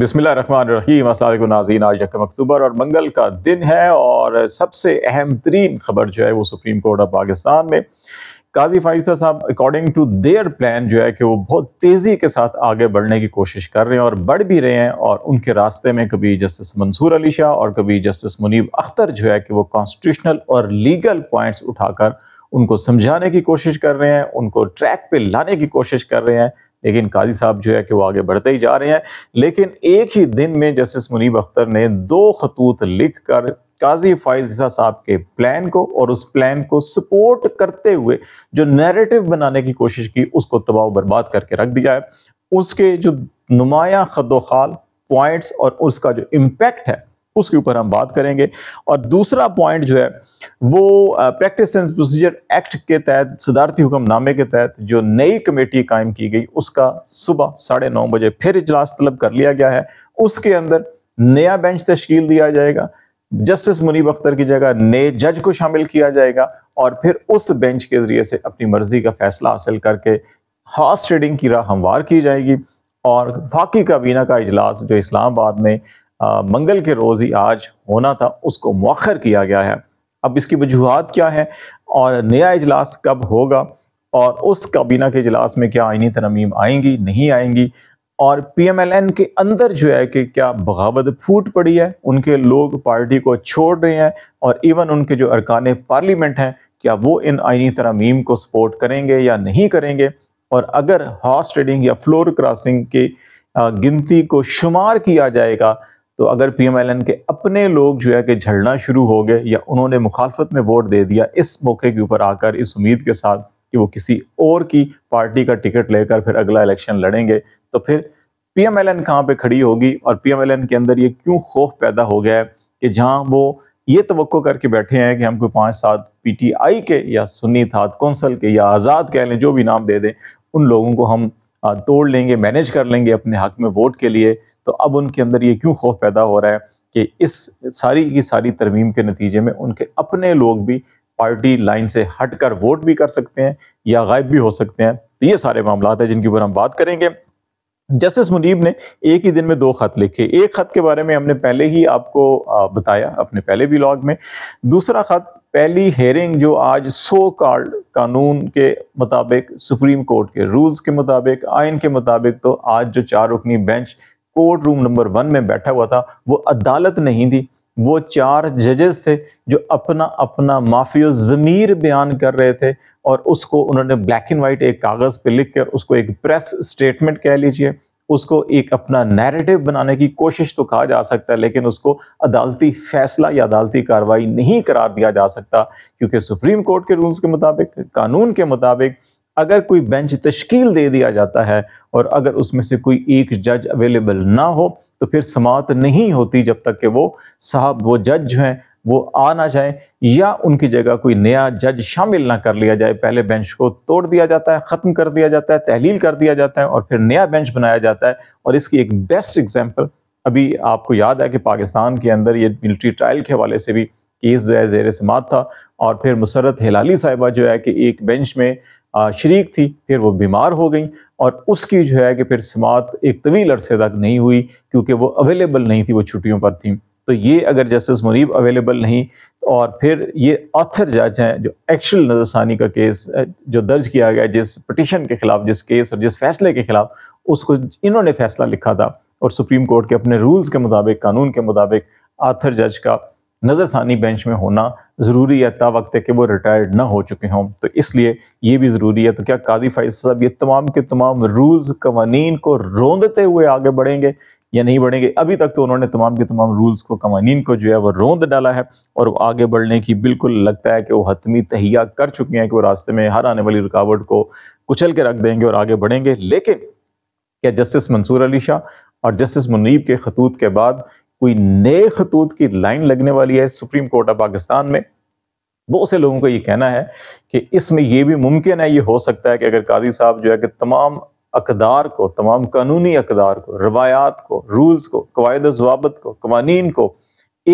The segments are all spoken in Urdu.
بسم اللہ الرحمن الرحیم السلام علیکم ناظرین آج یکم اکتوبر اور منگل کا دن ہے اور سب سے اہم ترین خبر جو ہے وہ سپریم کورٹ آف پاکستان میں قاضی فائزہ صاحب اکارڈنگ ٹو دیئر پلان جو ہے کہ وہ بہت تیزی کے ساتھ آگے بڑھنے کی کوشش کر رہے ہیں اور بڑھ بھی رہے ہیں اور ان کے راستے میں کبھی جسٹس منصور علی شاہ اور کبھی جسٹس منیب اختر جو ہے کہ وہ کانسٹیوشنل اور لیگل پوائنٹس اٹھا کر ان کو سمجھانے کی کوشش کر رہے ہیں ان کو ٹریک پہ لانے کی کوشش کر رہے ہیں لیکن قاضی صاحب جو ہے کہ وہ آگے بڑھتے ہی جا رہے ہیں لیکن ایک ہی دن میں جسٹس منیب اختر نے دو خطوط لکھ کر قاضی فائزہ صاحب کے پلان کو اور اس پلان کو سپورٹ کرتے ہوئے جو نیریٹو بنانے کی کوشش کی اس کو تباہ و برباد کر کے رکھ دیا ہے اس کے جو نمایاں خد و خال پوائنٹس اور اس کا جو امپیکٹ ہے اس کے اوپر ہم بات کریں گے اور دوسرا پوائنٹ جو ہے وہ پریکٹس اینڈ پروسیجر ایکٹ کے تحت صدارتی حکم نامے کے تحت جو نئی کمیٹی قائم کی گئی اس کا صبح ساڑھے نو بجے پھر اجلاس طلب کر لیا گیا ہے اس کے اندر نیا بینچ تشکیل دیا جائے گا جسٹس منی بختر کی جگہ نئے جج کو شامل کیا جائے گا اور پھر اس بینچ کے ذریعے سے اپنی مرضی کا فیصلہ حاصل کر کے ٹریڈنگ کی راہ ہموار کی جائے گی اور فاقی کابینہ کا اجلاس جو اسلام آباد میں منگل کے روز ہی آج ہونا تھا اس کو مؤخر کیا گیا ہے اب اس کی وجوہات کیا ہے اور نیا اجلاس کب ہوگا اور اس کابینہ کے اجلاس میں کیا آئینی ترمیم آئیں گی نہیں آئیں گی اور پی ایم ایل این کے اندر جو ہے کہ کیا بغاوت پھوٹ پڑی ہے ان کے لوگ پارٹی کو چھوڑ رہے ہیں اور ایون ان کے جو ارکان پارلیمنٹ ہیں کیا وہ ان آئینی ترمیم کو سپورٹ کریں گے یا نہیں کریں گے اور اگر ہارس ٹریڈنگ یا فلور کراسنگ کی گنتی کو شمار کیا جائے گا تو اگر پی ایم ایل این کے اپنے لوگ جو ہے کہ جھڑنا شروع ہو گئے یا انہوں نے مخالفت میں ووٹ دے دیا اس موقع کے اوپر آ کر اس امید کے ساتھ کہ وہ کسی اور کی پارٹی کا ٹکٹ لے کر پھر اگلا الیکشن لڑیں گے تو پھر پی ایم ایل این کہاں پہ کھڑی ہوگی اور پی ایم ایل این کے اندر یہ کیوں خوف پیدا ہو گیا ہے کہ جہاں وہ یہ توقع کر کے بیٹھے ہیں کہ ہم کو پانچ سات پی ٹی آئی کے یا سنی تھات کونسل کے یا آزاد کہہ لیں جو بھی نام دے دیں ان لوگوں کو ہم توڑ لیں گے مینج کر لیں گے اپنے حق میں ووٹ کے لیے تو اب ان کے اندر یہ کیوں خوف پیدا ہو رہا ہے کہ اس ساری کی ساری ترمیم کے نتیجے میں ان کے اپنے لوگ بھی پارٹی لائن سے ہٹ کر ووٹ بھی کر سکتے ہیں یا غائب بھی ہو سکتے ہیں تو یہ سارے معاملات ہیں جن کے اوپر ہم بات کریں گے جسٹس ایک ہی دن میں دو خط لکھے ایک خط کے بارے میں ہم نے پہلے ہی آپ کو بتایا اپنے پہلے بھی لاگ میں دوسرا خط پہلی ہیرنگ جو آج سو کارڈ قانون کے مطابق سپریم کورٹ کے رولز کے مطابق آئین کے مطابق تو آج جو چار رکنی bench court room number one میں بیٹھا ہوا تھا وہ عدالت نہیں تھی وہ چار ججز تھے جو اپنا اپنا معافی و ضمیر بیان کر رہے تھے اور اس کو انہوں نے بلیک اینڈ وائٹ ایک کاغذ پہ لکھ کر اس کو ایک پریس سٹیٹمنٹ کہہ لیجئے اس کو ایک اپنا نیریٹو بنانے کی کوشش تو کہا جا سکتا ہے لیکن اس کو عدالتی فیصلہ یا عدالتی کاروائی نہیں قرار دیا جا سکتا کیونکہ سپریم کورٹ کے رولز کے مطابق قانون کے مطابق اگر کوئی بینچ تشکیل دے دیا جاتا ہے اور اگر اس میں سے کوئی ایک جج اویلیبل نہ ہو تو پھر سماعت نہیں ہوتی جب تک کہ وہ صاحب وہ جج جو ہیں وہ آ نہ جائیں یا ان کی جگہ کوئی نیا جج شامل نہ کر لیا جائے پہلے بینچ کو توڑ دیا جاتا ہے ختم کر دیا جاتا ہے تحلیل کر دیا جاتا ہے اور پھر نیا بینچ بنایا جاتا ہے اور اس کی ایک بیسٹ ایگزامپل ابھی آپ کو یاد ہے کہ پاکستان کے اندر یہ ملٹری ٹرائل کے حوالے سے بھی کیس جو ہے زیر سماعت تھا اور پھر مسرت ہلالی صاحبہ جو ہے کہ ایک بینچ میں شریک تھی پھر وہ بیمار ہو گئیں اور اس کی جو ہے کہ پھر سماعت ایک طویل عرصے تک نہیں ہوئی کیونکہ وہ اویلیبل نہیں تھی وہ چھٹیوں پر تھیں تو یہ اگر جسٹس مریب اویلیبل نہیں اور پھر یہ آتھر جج ہیں جو نظر ثانی کا کیس جو درج کیا گیا جس پٹیشن کے خلاف جس کیس اور جس فیصلے کے خلاف اس کو انہوں نے فیصلہ لکھا تھا اور سپریم کورٹ کے اپنے رولز کے مطابق قانون کے مطابق آتھر جج کا نظر ثانی بینچ میں ہونا ضروری ہے تا وقت ہے کہ وہ ریٹائرڈ نہ ہو چکے ہوں تو اس لیے یہ بھی ضروری ہے تو کیا قاضی فائز صاحب یہ تمام کے تمام رولز قوانین کو روندتے ہوئے آگے بڑھیں گے یا نہیں بڑھیں گے ابھی تک تو انہوں نے تمام کے تمام رولز کو قوانین کو جو ہے وہ روند ڈالا ہے اور وہ آگے بڑھنے کی بالکل لگتا ہے کہ وہ حتمی تہیا کر چکے ہیں کہ وہ راستے میں ہر آنے والی رکاوٹ کو کچل کے رکھ دیں گے اور آگے بڑھیں گے لیکن کیا جسٹس منصور علی شاہ اور جسٹس منیب کے خطوط کے بعد کوئی نئے خطوط کی لائن لگنے والی ہے سپریم کورٹ آف پاکستان میں بہت سے لوگوں کو یہ کہنا ہے کہ اس میں یہ بھی ممکن ہے یہ ہو سکتا ہے کہ کہ اگر قاضی صاحب جو ہے تمام اقدار کو تمام قانونی اقدار کو روایات کو رولز کو قواعد و ضوابط کو قوانین کو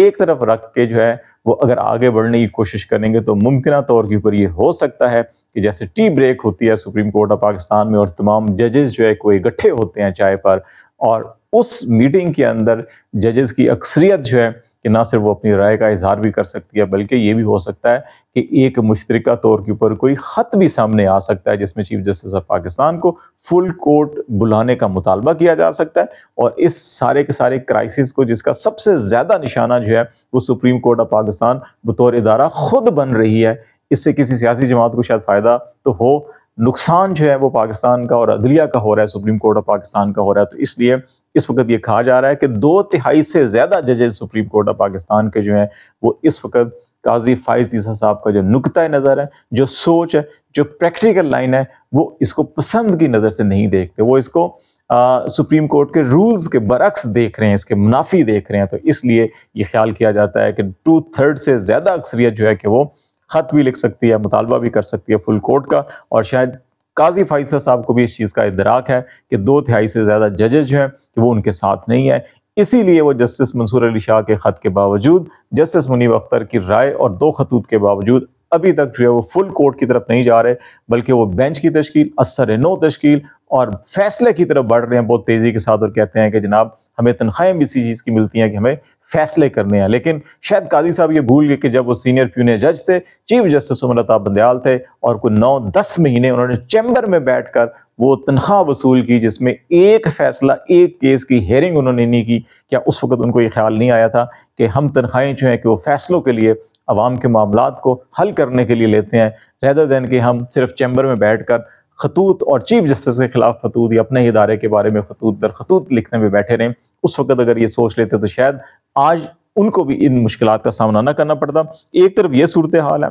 ایک طرف رکھ کے جو ہے وہ اگر آگے بڑھنے کی کوشش کریں گے تو ممکنہ طور کے اوپر یہ ہو سکتا ہے کہ جیسے ٹی بریک ہوتی ہے سپریم کورٹ آف پاکستان میں اور تمام ججز جو ہے کوئی اکٹھے ہوتے ہیں چائے پر اور اس میٹنگ کے اندر ججز کی اکثریت جو ہے کہ نہ صرف وہ اپنی رائے کا اظہار بھی کر سکتی ہے بلکہ یہ بھی ہو سکتا ہے کہ ایک مشترکہ طور کے اوپر کوئی خط بھی سامنے آ سکتا ہے جس میں چیف جسٹس آف پاکستان کو فل کورٹ بلانے کا مطالبہ کیا جا سکتا ہے اور اس سارے کے سارے کرائسس کو جس کا سب سے زیادہ نشانہ جو ہے وہ سپریم کورٹ آف پاکستان بطور ادارہ خود بن رہی ہے اس سے کسی سیاسی جماعت کو شاید فائدہ تو ہو نقصان جو ہے وہ پاکستان کا اور عدلیہ کا ہو رہا ہے سپریم کورٹ آف پاکستان کا ہو رہا ہے تو اس لیے اس وقت یہ کہا جا رہا ہے کہ دو تہائی سے زیادہ ججز سپریم کورٹ آف پاکستان کے جو ہیں وہ اس وقت قاضی فائز عیسیٰ صاحب کا جو نقطۂ نظر ہے جو سوچ ہے جو پریکٹیکل لائن ہے وہ اس کو پسند کی نظر سے نہیں دیکھتے وہ اس کو سپریم کورٹ کے رولز کے برعکس دیکھ رہے ہیں اس کے منافی دیکھ رہے ہیں تو اس لیے یہ خیال کیا جاتا ہے کہ ٹو تھرڈ سے زیادہ اکثریت جو ہے کہ وہ خط بھی لکھ سکتی ہے مطالبہ بھی کر سکتی ہے فل کورٹ کا اور شاید قاضی فائزہ صاحب کو بھی اس چیز کا ادراک ہے کہ دو تہائی سے زیادہ ججز جو ہیں کہ وہ ان کے ساتھ نہیں ہے اسی لیے وہ جسٹس منصور علی شاہ کے خط کے باوجود جسٹس منیب اختر کی رائے اور دو خطوط کے باوجود ابھی تک جو ہے وہ فل کورٹ کی طرف نہیں جا رہے بلکہ وہ بینچ کی تشکیل اثر نو تشکیل اور فیصلے کی طرف بڑھ رہے ہیں بہت تیزی کے ساتھ اور کہتے ہیں کہ جناب ہمیں تنخواہیں بھی اسی چیز کی ملتی ہیں کہ ہمیں فیصلے کرنے ہیں لیکن شاید قاضی صاحب یہ بھول گئے کہ جب وہ سینئر پیونے جج تھے چیف جسٹس عمر لتاب بندیال تھے اور کوئی نو دس مہینے انہوں نے چیمبر میں بیٹھ کر وہ تنخواہ وصول کی جس میں ایک فیصلہ ایک کیس کی ہیرنگ انہوں نے نہیں کی کیا اس وقت ان کو یہ خیال نہیں آیا تھا کہ ہم تنخواہیں جو ہیں کہ وہ فیصلوں کے لیے عوام کے معاملات کو حل کرنے کے لیے لیتے ہیں ریدر دین کہ ہم صرف چیمبر میں بیٹھ کر خطوط اور چیف جسٹس کے خلاف خطوط یا اپنے ادارے کے بارے میں خطوط در خطوط لکھنے میں بیٹھے رہے اس وقت اگر یہ سوچ لیتے تو شاید آج ان ان کو بھی مشکلات کا سامنا نہ کرنا پڑتا ایک طرف یہ صورتحال ہے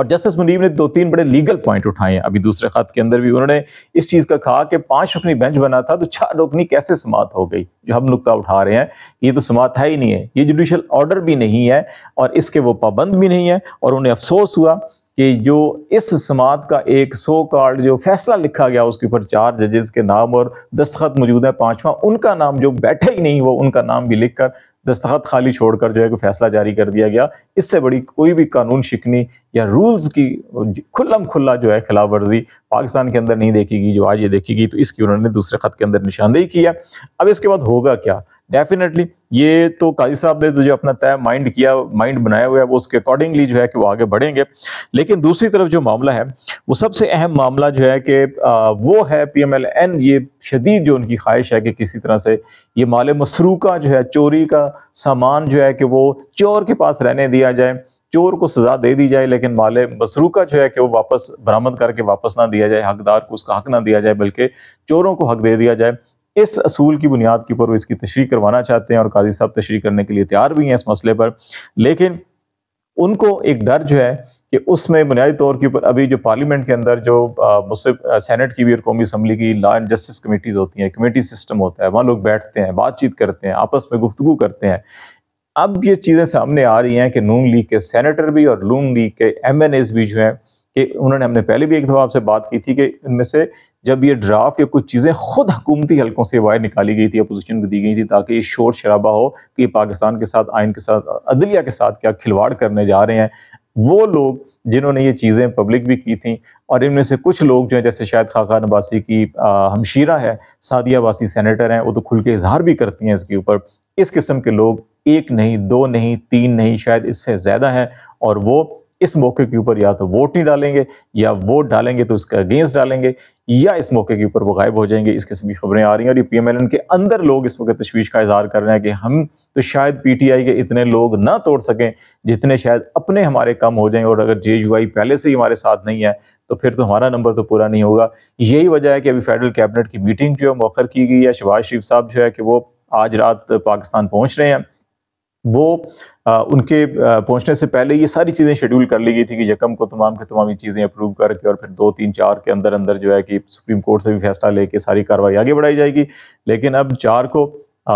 اور جسٹس منیب نے دو تین بڑے لیگل پوائنٹ اٹھائے ہیں ابھی دوسرے خط کے اندر بھی انہوں نے اس چیز کا کہا کہ پانچ رکنی بینچ بنا تھا تو چار رکنی کیسے سماعت ہو گئی جو ہم نقطہ اٹھا رہے ہیں یہ تو سماعت ہے ہی نہیں ہے یہ جوڈیشل آرڈر بھی نہیں ہے اور اس کے وہ پابند بھی نہیں ہے اور انہیں افسوس ہوا کہ جو اس سماعت کا ایک سو کارڈ جو فیصلہ لکھا گیا اس کے اوپر چار ججز کے نام اور دستخط موجود ہیں پانچواں ان کا نام جو بیٹھے ہی نہیں وہ ان کا نام بھی لکھ کر دستخط خالی چھوڑ کر جو ہے کہ فیصلہ جاری کر دیا گیا اس سے بڑی کوئی بھی قانون شکنی یا رولز کی کھلم کھلا جو ہے خلاف ورزی پاکستان کے اندر نہیں دیکھی گی جو آج یہ دیکھی گی تو اس کی انہوں نے دوسرے خط کے اندر نشاندہی کیا اب اس کے بعد ہوگا کیا ڈیفینیٹلی یہ تو قاضی صاحب نے جو اپنا طے مائنڈ کیا مائنڈ بنایا ہوا ہے وہ اس کے اکارڈنگلی جو ہے کہ وہ آگے بڑھیں گے لیکن دوسری طرف جو معاملہ ہے وہ سب سے اہم معاملہ جو ہے کہ وہ ہے پی ایم ایل این یہ شدید جو ان کی خواہش ہے کہ کسی طرح سے یہ مال مسروقہ جو ہے چوری کا سامان جو ہے کہ وہ چور کے پاس رہنے دیا جائے چور کو سزا دے دی جائے لیکن مال مسروقہ جو ہے کہ وہ واپس برآمد کر کے واپس نہ دیا جائے حقدار کو اس کا حق نہ دیا جائے بلکہ چوروں کو حق دے دیا جائے اس اصول کی بنیاد کے اوپر وہ اس کی تشریح کروانا چاہتے ہیں اور قاضی صاحب تشریح کرنے کے لیے تیار بھی ہیں اس مسئلے پر لیکن ان کو ایک ڈر جو ہے کہ اس میں بنیادی طور کے اوپر ابھی جو پارلیمنٹ کے اندر جو سینٹ کی بھی اور قومی اسمبلی کی لا اینڈ جسٹس کمیٹیز ہوتی ہیں کمیٹی سسٹم ہوتا ہے وہاں لوگ بیٹھتے ہیں بات چیت کرتے ہیں آپس میں گفتگو کرتے ہیں اب یہ چیزیں سامنے آ رہی ہیں کہ نون لیگ کے سینیٹر بھی اور نون لیگ کے ایم این ایز بھی جو ہیں کہ انہوں نے ہم نے پہلے بھی ایک دفعہ آپ سے بات کی تھی کہ ان میں سے جب یہ ڈرافٹ یا کچھ چیزیں خود حکومتی حلقوں سے وائر نکالی گئی تھی اپوزیشن کو دی گئی تھی تاکہ یہ شور شرابہ ہو کہ یہ پاکستان کے ساتھ آئین کے ساتھ عدلیہ کے ساتھ کیا کھلواڑ کرنے جا رہے ہیں وہ لوگ جنہوں نے یہ چیزیں پبلک بھی کی تھیں اور ان میں سے کچھ لوگ جو ہیں جیسے شاید خاقہ عباسی کی ہمشیرہ ہے سعدیہ واسی سینیٹر ہیں وہ تو کھل کے اظہار بھی کرتی ہیں اس کے اوپر اس قسم کے لوگ ایک نہیں دو نہیں تین نہیں شاید اس سے زیادہ ہیں اور وہ اس موقع کے اوپر یا تو ووٹ نہیں ڈالیں گے یا ووٹ ڈالیں گے تو اس کا اگینسٹ ڈالیں گے یا اس موقع کے اوپر وہ غائب ہو جائیں گے اس قسم کی خبریں آ رہی ہیں اور یہ پی ایم ایل این کے اندر لوگ اس وقت تشویش کا اظہار کر رہے ہیں کہ ہم تو شاید پی ٹی آئی کے اتنے لوگ نہ توڑ سکیں جتنے شاید اپنے ہمارے کم ہو جائیں اور اگر جے یو آئی پہلے سے ہی ہمارے ساتھ نہیں ہے تو پھر تو ہمارا نمبر تو پورا نہیں ہوگا یہی وجہ ہے کہ ابھی فیڈرل کیبنٹ کی میٹنگ جو ہے موخر کی گئی ہے شہباز شریف صاحب جو ہے کہ وہ آج رات پاکستان پہنچ رہے ہیں وہ ان کے پہنچنے سے پہلے یہ ساری چیزیں کر لی گئی تھی کہ یکم کو تمام کے تمام چیزیں اپروو کر کے اور پھر دو تین چار کے اندر اندر جو ہے کہ سپریم کورٹ سے بھی فیصلہ لے کے ساری کاروائی آگے بڑھائی جائے گی لیکن اب چار کو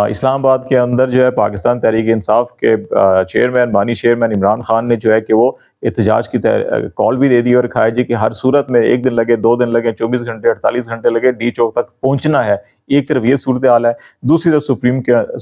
اسلام آباد کے اندر جو ہے پاکستان تحریک انصاف کے چیئرمین بانی چیئرمین عمران خان نے جو ہے کہ وہ احتجاج کی کال بھی دے دی اور کھائے جی کہ ہر صورت میں ایک دن لگے دو دن لگے چوبیس گھنٹے اڑتالیس گھنٹے لگے ڈی چوک تک پہنچنا ہے ایک طرف یہ صورتحال ہے دوسری طرف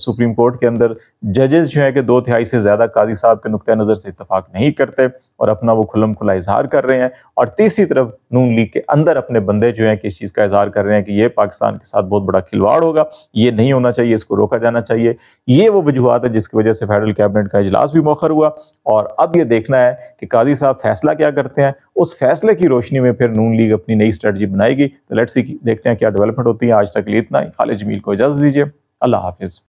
سپریم کورٹ کے اندر ججز جو ہیں کہ دو تہائی سے زیادہ قاضی صاحب کے نقطہ نظر سے اتفاق نہیں کرتے اور اپنا وہ کھلم کھلا اظہار کر رہے ہیں اور تیسری طرف نون لیگ کے اندر اپنے بندے جو ہیں کہ اس چیز کا اظہار کر رہے ہیں کہ یہ پاکستان کے ساتھ بہت بڑا کھلواڑ ہوگا یہ نہیں ہونا چاہیے اس کو روکا جانا چاہیے یہ وہ وجوہات ہے جس کی وجہ سے فیڈرل کیبنٹ کا اجلاس بھی موخر ہوا اور اب یہ دیکھنا ہے کہ قاضی صاحب فیصلہ کیا کرتے ہیں اس فیصلے کی روشنی میں پھر نون لیگ اپنی نئی اسٹریٹجی بنائے گی تو سی دیکھتے ہیں کیا ڈیولپمنٹ ہوتی ہے آج تک لیتنا خالد جمیل کو اجازت دیجیے اللہ حافظ